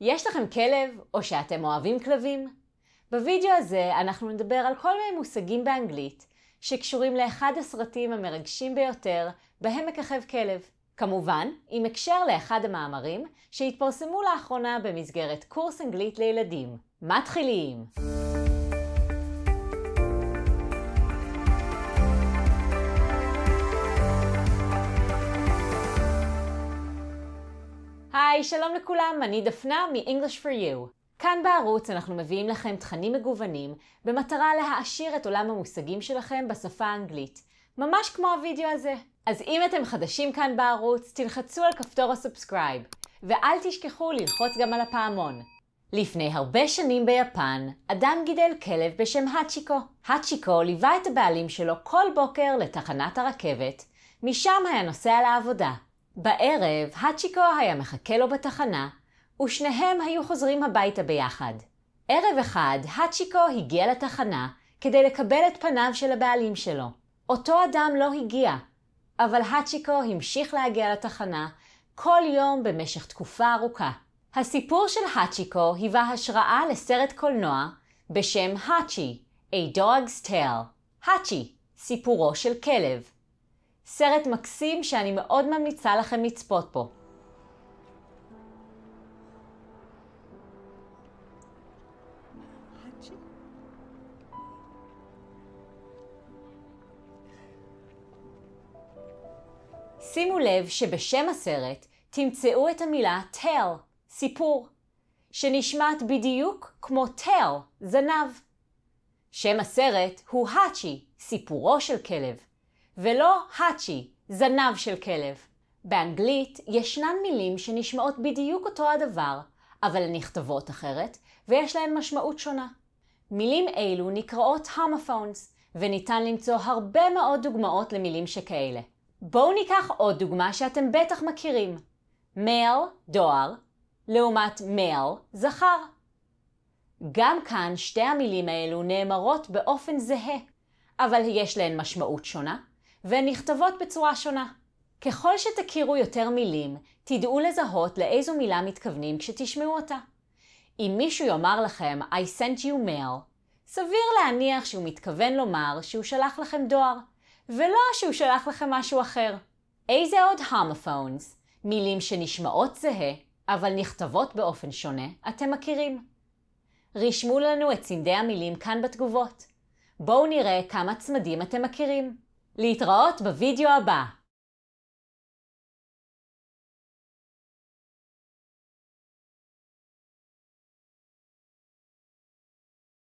יש לכם כלב או שאתם אוהבים כלבים? בווידאו הזה אנחנו נדבר על כל מיני מושגים באנגלית שקשורים לאחד הסרטים המרגשים ביותר בהם מככב כלב. כמובן, עם הקשר לאחד המאמרים שהתפרסמו לאחרונה במסגרת קורס אנגלית לילדים. מתחילים! היי, שלום לכולם, אני דפנה מ-English for You. כאן בערוץ אנחנו מביאים לכם תכנים מגוונים במטרה להעשיר את עולם המושגים שלכם בשפה האנגלית, ממש כמו הווידאו הזה. אז אם אתם חדשים כאן בערוץ, תלחצו על כפתור הסובסקרייב, ואל תשכחו ללחוץ גם על הפעמון. לפני הרבה שנים ביפן, אדם גידל כלב בשם האצ'יקו. האצ'יקו ליווה את הבעלים שלו כל בוקר לתחנת הרכבת, משם היה נוסע לעבודה. בערב, האצ'יקו היה מחכה לו בתחנה, ושניהם היו חוזרים הביתה ביחד. ערב אחד, האצ'יקו הגיע לתחנה כדי לקבל את פניו של הבעלים שלו. אותו אדם לא הגיע, אבל האצ'יקו המשיך להגיע לתחנה כל יום במשך תקופה ארוכה. הסיפור של האצ'יקו היווה השראה לסרט קולנוע בשם האצ'י, A Dog's Tale. האצ'י, סיפורו של כלב. סרט מקסים שאני מאוד ממליצה לכם לצפות בו. שימו לב שבשם הסרט תמצאו את המילה tell, סיפור, שנשמעת בדיוק כמו tell, זנב. שם הסרט הוא האצ'י, סיפורו של כלב. ולא האצ'י, זנב של כלב. באנגלית ישנן מילים שנשמעות בדיוק אותו הדבר, אבל הן נכתבות אחרת, ויש להן משמעות שונה. מילים אלו נקראות הומופונס, וניתן למצוא הרבה מאוד דוגמאות למילים שכאלה. בואו ניקח עוד דוגמה שאתם בטח מכירים. מייל, דואר, לעומת מייל, זכר. גם כאן שתי המילים האלו נאמרות באופן זהה, אבל יש להן משמעות שונה, והן נכתבות בצורה שונה. ככל שתכירו יותר מילים, תדעו לזהות לאיזו מילה מתכוונים כשתשמעו אותה. אם מישהו יאמר לכם I sent you mail, סביר להניח שהוא מתכוון לומר שהוא שלח לכם דואר, ולא שהוא שלח לכם משהו אחר. איזה עוד המופונס, מילים שנשמעות זהה, אבל נכתבות באופן שונה, אתם מכירים. רשמו לנו את צמדי המילים כאן בתגובות. בואו נראה כמה צמדים אתם מכירים. להתראות בווידאו הבא.